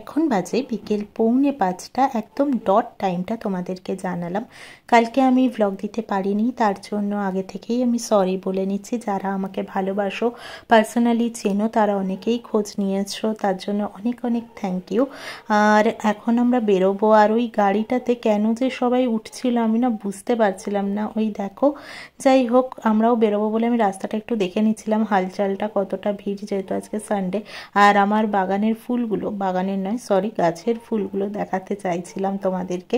এখন বাজে বিকেল পৌনে পাঁচটা একদম ডট টাইমটা তোমাদেরকে জানালাম কালকে আমি ব্লগ দিতে পারিনি তার জন্য আগে থেকেই আমি সরি বলে নিচ্ছি যারা আমাকে ভালোবাসো পার্সোনালি চেনো তারা অনেকেই খোঁজ নিয়েছো তার জন্য অনেক অনেক থ্যাংক ইউ আর এখন আমরা বেরোবো আর ওই গাড়িটাতে কেন যে সবাই উঠছিল আমি না বুঝতে পারছিলাম না ওই দেখো যাই হোক আমরাও বেরোবো বলে আমি রাস্তাটা একটু দেখে নিচ্ছিলাম হালচালটা কতটা ভিড় যেহেতু আজকে সানডে আর আমার বাগানের ফুলগুলো বাগানের নয় সরি গাছের ফুলগুলো দেখাতে চাইছিলাম তোমাদেরকে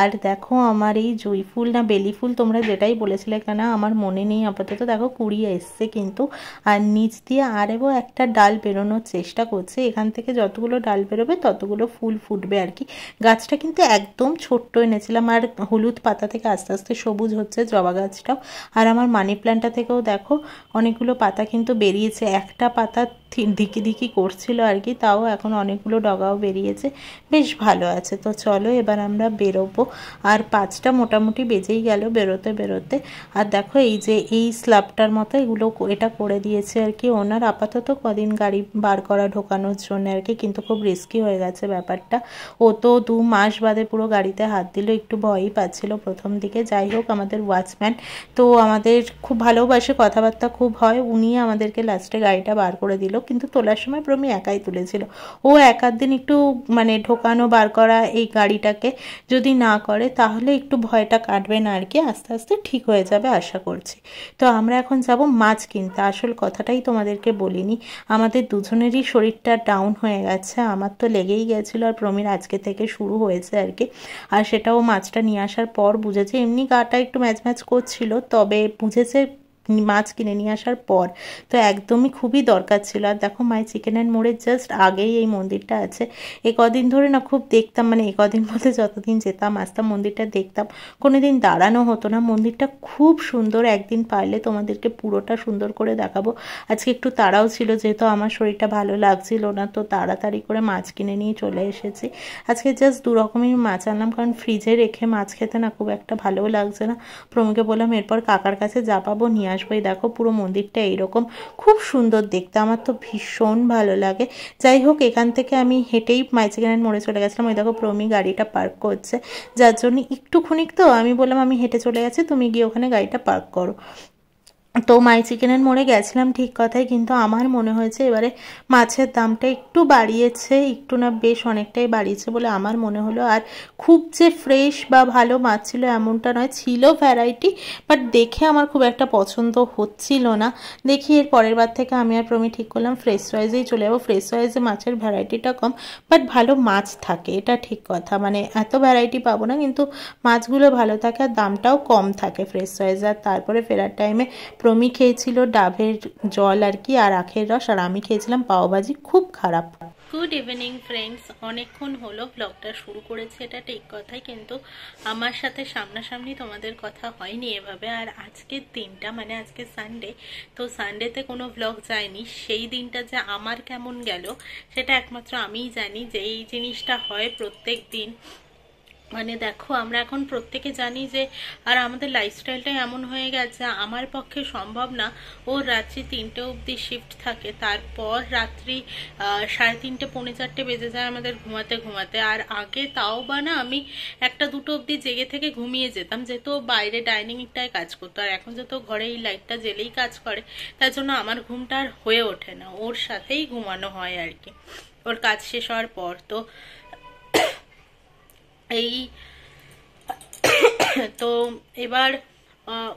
আর দেখো আমার এই জুই ফুল না বেলি ফুল তোমরা যেটাই বলেছিলে কেন আমার মনে নেই আপাতত দেখো কুড়িয়ে এসছে কিন্তু আর নিচ দিয়ে আরেও একটা ডাল বেরোনোর চেষ্টা করছে এখান থেকে যতগুলো ডাল বেরোবে ততগুলো ফুল ফুটবে আর কি গাছটা কিন্তু একদম ছোট্ট এনেছিলাম আর হলুদ পাতা থেকে আস্তে আস্তে সবুজ হচ্ছে জবা গাছটাও আর আমার মানি প্ল্যান্টটা থেকেও দেখো অনেকগুলো পাতা কিন্তু বেরিয়েছে একটা পাতা ধিকি ধিকি করছিল আর কি তাও এখন অনেকগুলো ডগা বাবাও বেরিয়েছে বেশ ভালো আছে তো চলো এবার আমরা বেরোবো আর পাঁচটা মোটামুটি বেজেই গেল বেরোতে বেরোতে আর দেখো এই যে এই স্ল্যাবটার মতো এগুলো এটা করে দিয়েছে আর কি ওনার আপাতত কদিন গাড়ি বার করা ঢোকানোর জন্য আর কি কিন্তু খুব রিস্কি হয়ে গেছে ব্যাপারটা ও তো দু মাস বাদে পুরো গাড়িতে হাত দিল একটু ভয়ই পাচ্ছিল প্রথম দিকে যাই হোক আমাদের ওয়াচম্যান তো আমাদের খুব ভালোবাসে কথাবার্তা খুব হয় উনি আমাদেরকে লাস্টে গাড়িটা বার করে দিল কিন্তু তোলার সময় প্রমি একাই তুলেছিল ও এক দিন দিন একটু মানে ঢোকানো বার করা এই গাড়িটাকে যদি না করে তাহলে একটু ভয়টা কাটবে না আর কি আস্তে আস্তে ঠিক হয়ে যাবে আশা করছি তো আমরা এখন যাব মাছ কিনতে আসল কথাটাই তোমাদেরকে বলিনি আমাদের দুজনেরই শরীরটা ডাউন হয়ে গেছে আমার তো লেগেই গেছিলো আর প্রমির আজকে থেকে শুরু হয়েছে আর কি আর সেটাও মাছটা নিয়ে আসার পর বুঝেছে এমনি গাটা একটু ম্যাচ ম্যাচ করছিল তবে বুঝেছে মাছ কিনে নিয়ে আসার পর তো একদমই খুবই দরকার ছিল আর দেখো মাই চিকেন অ্যান্ড মোড়ের জাস্ট আগেই এই মন্দিরটা আছে এ কদিন ধরে না খুব দেখতাম মানে এ কদিন বলতে যতদিন যেতাম আসতাম মন্দিরটা দেখতাম কোনো দিন দাঁড়ানো হতো না মন্দিরটা খুব সুন্দর একদিন পারলে তোমাদেরকে পুরোটা সুন্দর করে দেখাবো আজকে একটু তাড়াও ছিল যেহেতু আমার শরীরটা ভালো লাগছিল না তো তাড়াতাড়ি করে মাছ কিনে নিয়ে চলে এসেছি আজকে জাস্ট দু মাছ আনলাম কারণ ফ্রিজে রেখে মাছ খেতে না খুব একটা ভালোও লাগছে না প্রমুখে বললাম এরপর কাকার কাছে যা পাবো নিয়ে আসবো এই দেখো পুরো মন্দিরটা এইরকম খুব সুন্দর দেখতে আমার তো ভীষণ ভালো লাগে যাই হোক এখান থেকে আমি হেঁটেই মাইচিকেনের মোড়ে চলে গেছিলাম ওই দেখো প্রমি গাড়িটা পার্ক করছে যার জন্য একটু তো আমি বললাম আমি হেঁটে চলে গেছি তুমি গিয়ে ওখানে গাড়িটা পার্ক করো তো মাই চিকেনের মোড়ে গেছিলাম ঠিক কথাই কিন্তু আমার মনে হয়েছে এবারে মাছের দামটা একটু বাড়িয়েছে একটু না বেশ অনেকটাই বাড়িয়েছে বলে আমার মনে হলো আর খুব যে ফ্রেশ বা ভালো মাছ ছিল এমনটা নয় ছিল ভ্যারাইটি বাট দেখে আমার খুব একটা পছন্দ হচ্ছিল না দেখি এর পরের বার থেকে আমি আর প্রমি ঠিক করলাম ফ্রেশ ওয়াইজেই চলে যাবো ফ্রেশ ওয়াইজে মাছের ভ্যারাইটিটা কম বাট ভালো মাছ থাকে এটা ঠিক কথা মানে এত ভ্যারাইটি পাবো না কিন্তু মাছগুলো ভালো থাকে আর দামটাও কম থাকে ফ্রেশ ওয়াইজ আর তারপরে ফেরার টাইমে প্রমি খেয়েছিল ডাভের জল আর কি আর আখের রস আর আমি খেয়েছিলাম পাওভাজি খুব খারাপ গুড ইভিনিং ফ্রেন্ডস অনেকক্ষণ হলো ব্লগটা শুরু করেছে এটা ঠিক কথাই কিন্তু আমার সাথে সামনাসামনি তোমাদের কথা হয়নি এভাবে আর আজকের দিনটা মানে আজকে সানডে তো সানডেতে কোনো ব্লগ যায়নি সেই দিনটা যে আমার কেমন গেল সেটা একমাত্র আমিই জানি যে এই জিনিসটা হয় প্রত্যেক দিন মানে দেখো আমরা এখন প্রত্যেকে জানি যে আর আমাদের লাইফস্টাইলটা এমন হয়ে গেছে আমার পক্ষে সম্ভব না ও রাত্রি তিনটে অবধি শিফট থাকে তারপর রাত্রি সাড়ে তিনটে পৌনে চারটে বেজে যায় আমাদের ঘুমাতে ঘুমাতে আর আগে তাও বা না আমি একটা দুটো অবধি জেগে থেকে ঘুমিয়ে যেতাম যেহেতু বাইরে ডাইনিংটায় কাজ করতো আর এখন যেহেতু ঘরে এই লাইটটা জেলেই কাজ করে তার জন্য আমার ঘুমটা আর হয়ে ওঠে না ওর সাথেই ঘুমানো হয় আর কি ওর কাজ শেষ হওয়ার পর তো এই তো এবার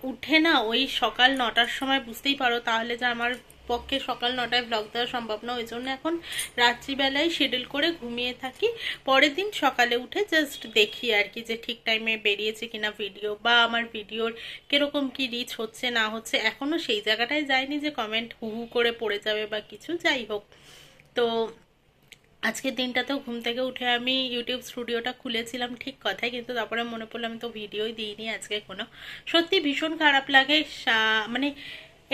উঠে না ওই সকাল নটার সময় বুঝতেই পারো তাহলে যে আমার পক্ষে সকাল নটায় ব্লগ দেওয়া সম্ভব না ওই জন্য এখন রাত্রিবেলায় শিডিউল করে ঘুমিয়ে থাকি পরের দিন সকালে উঠে জাস্ট দেখি আর কি যে ঠিক টাইমে বেরিয়েছে কিনা ভিডিও বা আমার ভিডিওর কিরকম কি রিচ হচ্ছে না হচ্ছে এখনও সেই জায়গাটায় যায়নি যে কমেন্ট হু হু করে পড়ে যাবে বা কিছু যাই হোক তো আজকের দিনটাতেও ঘুম থেকে উঠে আমি ইউটিউব স্টুডিওটা খুলেছিলাম ঠিক কথাই কিন্তু তারপরে মনে পড়লো আমি তো ভিডিওই দিইনি আজকে কোনো সত্যি ভীষণ খারাপ লাগে মানে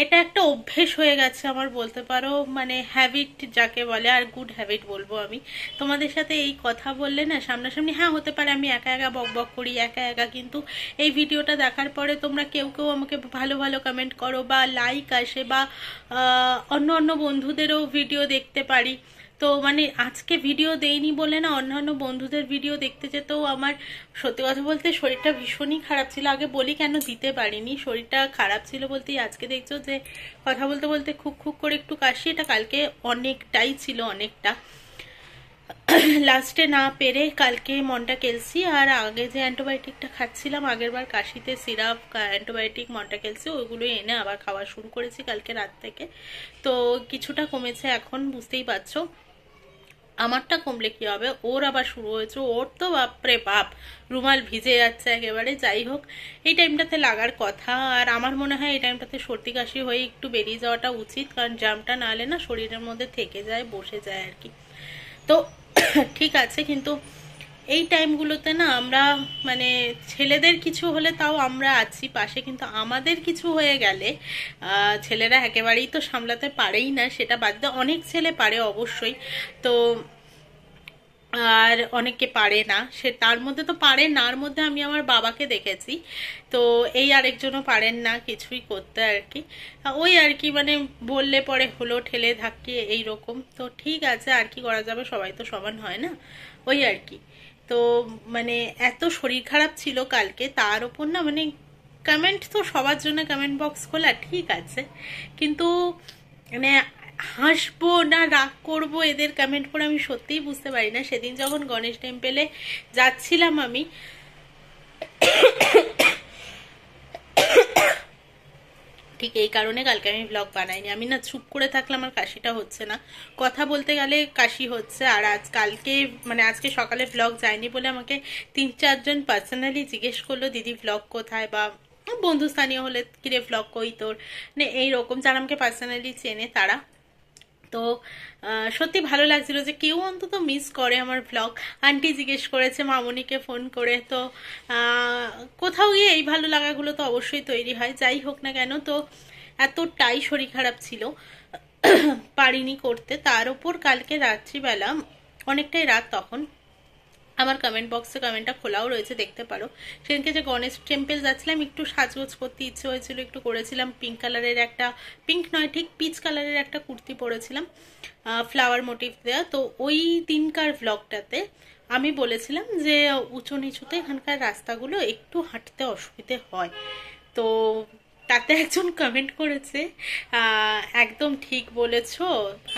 এটা একটা অভ্যেস হয়ে গেছে আমার বলতে পারো মানে হ্যাবিট যাকে বলে আর গুড হ্যাবিট বলবো আমি তোমাদের সাথে এই কথা বললে না সামনাসামনি হ্যাঁ হতে পারে আমি একা একা বক বক করি একা একা কিন্তু এই ভিডিওটা দেখার পরে তোমরা কেউ কেউ আমাকে ভালো ভালো কমেন্ট করো বা লাইক আসে বা অন্য অন্য বন্ধুদেরও ভিডিও দেখতে পারি তো মানে আজকে ভিডিও দেইনি বলে না অন্যান্য বন্ধুদের ভিডিও দেখতে যেতেও আমার সত্যি কথা বলতে শরীরটা ভীষণই খারাপ ছিল আগে বলি কেন দিতে পারিনি শরীরটা খারাপ ছিল বলতেই আজকে দেখছো যে কথা বলতে বলতে খুব খুব করে একটু কাশি এটা কালকে অনেকটাই ছিল অনেকটা লাস্টে না পেরে কালকে মনটা কেলসি আর আগে যে অ্যান্টিবায়োটিকটা খাচ্ছিলাম আগের বার কাশিতে সিরাপ অ্যান্টিবায়োটিক মনটা কেলসি ওইগুলোই এনে আবার খাওয়া শুরু করেছি কালকে রাত থেকে তো কিছুটা কমেছে এখন বুঝতেই পারছো আমারটা কমলে কি হবে ওর আবার শুরু হয়েছে ওর তো বাপরে বাপ রুমাল ভিজে যাচ্ছে একেবারে যাই হোক এই টাইমটাতে লাগার কথা আর আমার মনে হয় এই টাইমটাতে সর্দি কাশি হয়ে একটু বেরিয়ে যাওয়াটা উচিত কারণ জামটা না হলে না শরীরের মধ্যে থেকে যায় বসে যায় আর কি তো ঠিক আছে কিন্তু এই টাইমগুলোতে না আমরা মানে ছেলেদের কিছু হলে তাও আমরা আছি পাশে কিন্তু আমাদের কিছু হয়ে গেলে ছেলেরা একেবারেই তো সামলাতে পারেই না সেটা বাদ দিয়ে অনেক ছেলে পারে অবশ্যই তো আর অনেকে পারে না সে তার মধ্যে তো পারে নার মধ্যে আমি আমার বাবাকে দেখেছি তো এই আরেকজনও পারেন না কিছুই করতে আর কি ওই আর কি মানে বললে পরে হলো ঠেলে ধাক্কিয়ে এইরকম তো ঠিক আছে আর কি করা যাবে সবাই তো সমান হয় না ওই আর কি তো মানে এত শরীর খারাপ ছিল কালকে তার ওপর না মানে কমেন্ট তো সবার জন্য কমেন্ট বক্স খোলা ঠিক আছে কিন্তু মানে হাসবো না রাগ করব এদের কমেন্ট করে আমি সত্যিই বুঝতে পারি না সেদিন যখন গণেশ টেম্পেলে যাচ্ছিলাম আমি ঠিক এই কারণে কালকে আমি ব্লগ বানাইনি আমি না চুপ করে থাকলে আমার কাশিটা হচ্ছে না কথা বলতে গেলে কাশি হচ্ছে আর আজ কালকে মানে আজকে সকালে ব্লগ যায়নি বলে আমাকে তিন চারজন পার্সোনালি জিজ্ঞেস করলো দিদি ব্লগ কোথায় বা বন্ধু স্থানীয় হলে কিরে ব্লগ কই তোর মানে এইরকম যারা আমাকে পার্সোনালি চেনে তারা তো সত্যি ভালো লাগছিল যে কেউ অন্তত মিস করে আমার ব্লগ আন্টি জিজ্ঞেস করেছে মামনিকে ফোন করে তো কোথাও গিয়ে এই ভালো লাগাগুলো তো অবশ্যই তৈরি হয় যাই হোক না কেন তো এতটাই শরীর খারাপ ছিল পারিনি করতে তার ওপর কালকে রাত্রিবেলা অনেকটাই রাত তখন আমার কমেন্ট বক্সে কমেন্টটা খোলাও রয়েছে দেখতে পারো সেদিনকে যে গণেশ টেম্পেল যাচ্ছিলাম একটু সাজগোজ করতে ইচ্ছে হয়েছিল একটু করেছিলাম পিঙ্ক কালারের একটা পিঙ্ক নয় ঠিক পিচ কালারের একটা কুর্তি পরেছিলাম ফ্লাওয়ার মোটিভ দেওয়া তো ওই দিনকার ব্লগটাতে আমি বলেছিলাম যে উঁচু নিচুতে এখানকার রাস্তাগুলো একটু হাঁটতে অসুবিধে হয় তো তাতে একজন কমেন্ট করেছে একদম ঠিক বলেছ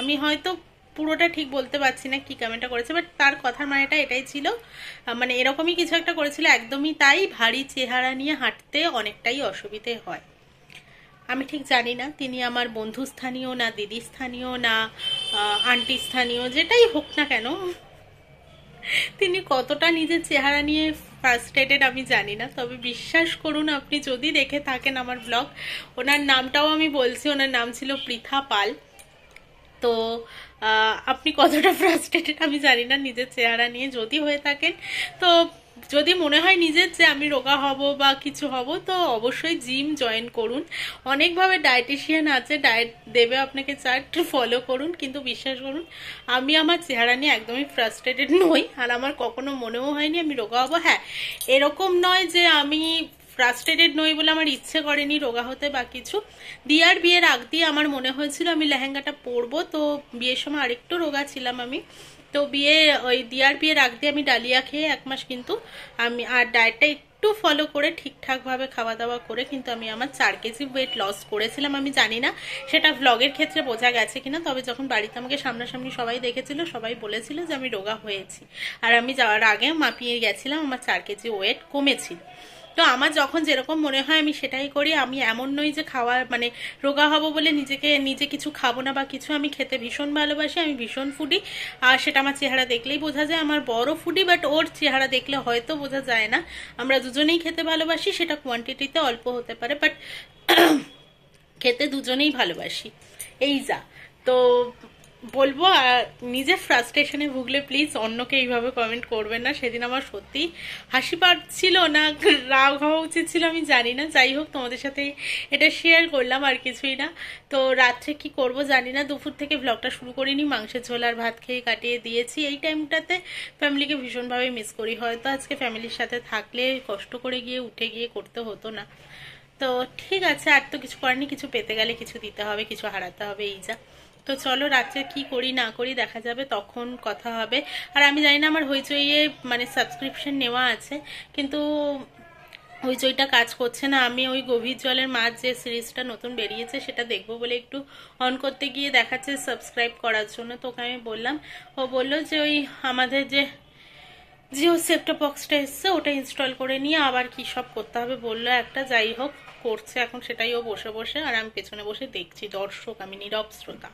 আমি হয়তো পুরোটা ঠিক বলতে পারছি না কি কামেন্টটা করেছে বাট তার কথার মানেটা এটাই ছিল মানে এরকমই কিছু একটা করেছিল একদমই তাই ভারী চেহারা নিয়ে হাঁটতে অনেকটাই অসুবিধে হয় আমি ঠিক জানি না তিনি আমার বন্ধু স্থানীয় না দিদি স্থানীয় না আন্টি স্থানীয় যেটাই হোক না কেন তিনি কতটা নিজের চেহারা নিয়ে ফার্স্টেটেড আমি জানি না তবে বিশ্বাস করুন আপনি যদি দেখে থাকেন আমার ব্লগ ওনার নামটাও আমি বলছি ওনার নাম ছিল পৃথা পাল তো আপনি কতটা ফ্রাস্ট্রেটেড আমি জানি না নিজের চেহারা নিয়ে যদি হয়ে থাকেন তো যদি মনে হয় নিজের যে আমি রোগা হব বা কিছু হব তো অবশ্যই জিম জয়েন করুন অনেকভাবে ডায়েটিশিয়ান আছে ডায়েট দেবে আপনাকে চার্ট ফলো করুন কিন্তু বিশ্বাস করুন আমি আমার চেহারা নিয়ে একদমই ফ্রাস্ট্রেটেড নই আর আমার কখনো মনেও হয়নি আমি রোগা হব হ্যাঁ এরকম নয় যে আমি ফ্রাস্ট্রেটেড নই বলে আমার ইচ্ছে করেনি রোগা হতে বা কিছু দিয়ার বিয়ের আগ দিয়ে আমার মনে হয়েছিল আমি লেহেঙ্গাটা পরবো তো বিয়ের সময় আরেকটু রোগা ছিলাম আমি তো বিয়ে ওই দিয়ার বিয়ের আগ দিয়ে আমি ডালিয়া খেয়ে এক মাস কিন্তু আমি আর ডায়েটটা একটু ফলো করে ঠিকঠাকভাবে খাওয়া দাওয়া করে কিন্তু আমি আমার চার কেজি ওয়েট লস করেছিলাম আমি জানি না সেটা ব্লগের ক্ষেত্রে বোঝা গেছে কিনা তবে যখন বাড়িতে আমাকে সামনাসামনি সবাই দেখেছিল সবাই বলেছিল যে আমি রোগা হয়েছি আর আমি যাওয়ার আগে মাপিয়ে গেছিলাম আমার চার কেজি ওয়েট কমেছিল তো আমার যখন যেরকম মনে হয় আমি সেটাই করি আমি এমন নই যে খাওয়া মানে রোগা হব বলে নিজেকে নিজে কিছু খাবো না বা কিছু আমি খেতে ভীষণ ভালোবাসি আমি ভীষণ ফুডি আর সেটা আমার চেহারা দেখলেই বোঝা যায় আমার বড় ফুডি বাট ওর চেহারা দেখলে হয়তো বোঝা যায় না আমরা দুজনেই খেতে ভালোবাসি সেটা কোয়ান্টিটিতে অল্প হতে পারে বাট খেতে দুজনেই ভালোবাসি এই যা তো বলবো নিজে ফ্রাস্ট্রেশনে ভুগলে প্লিজ অন্যকে এইভাবে কমেন্ট করবেন না সেদিন আমার সত্যি হাসি পাচ্ছিল না রাগ হওয়া উচিত ছিল আমি জানি না যাই হোক তোমাদের সাথে এটা শেয়ার করলাম আর কিছুই না তো রাত্রে কি করব জানি না দুপুর থেকে ব্লগটা শুরু করিনি মাংসের ঝোল আর ভাত খেয়ে কাটিয়ে দিয়েছি এই টাইমটাতে ফ্যামিলিকে ভীষণভাবে মিস করি হয়তো আজকে ফ্যামিলির সাথে থাকলে কষ্ট করে গিয়ে উঠে গিয়ে করতে হতো না তো ঠিক আছে আর তো কিছু করার নি কিছু পেতে গেলে কিছু দিতে হবে কিছু হারাতে হবে এই যা তো চলো রাত্রে কি করি না করি দেখা যাবে তখন কথা হবে আর আমি জানি না আমার হইচইয়ে মানে সাবস্ক্রিপশন নেওয়া আছে কিন্তু হইচইটা কাজ করছে না আমি ওই গভীর জলের মাছ যে সিরিজটা নতুন বেরিয়েছে সেটা দেখবো বলে একটু অন করতে গিয়ে দেখাচ্ছে সাবস্ক্রাইব করার জন্য তোকে আমি বললাম ও বলল যে ওই আমাদের যে জিও সেপটা বক্সটা এসছে ওটা ইনস্টল করে নিয়ে আবার কি সব করতে হবে বললো একটা যাই হোক করছে এখন সেটাই ও বসে বসে আর আমি পেছনে বসে দেখছি দর্শক আমি নিরব শ্রোতা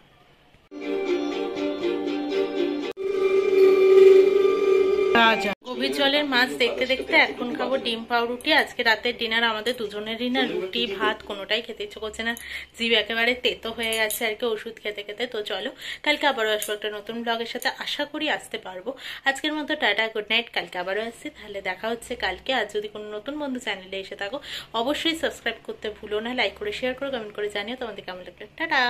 গভীর জলের মাছ দেখতে দেখতে এখন খাবো ডিম পাউরুটি আজকে রাতের ডিনার আমাদের দুজনের ডিনার রুটি ভাত কোনোটাই খেতে ইচ্ছে করছে না জিভ একেবারে তেতো হয়ে গেছে আর কি ওষুধ খেতে খেতে তো চলো কালকে আবারও আসবো একটা নতুন ব্লগের সাথে আশা করি আসতে পারবো আজকের মতো টাটা গুড নাইট কালকে আবারও আসছি তাহলে দেখা হচ্ছে কালকে আর যদি কোনো নতুন বন্ধু চ্যানেলে এসে থাকো অবশ্যই সাবস্ক্রাইব করতে ভুলো না লাইক করে শেয়ার করো কমেন্ট করে জানিও তোমাদের কেমন লাগবে টাটা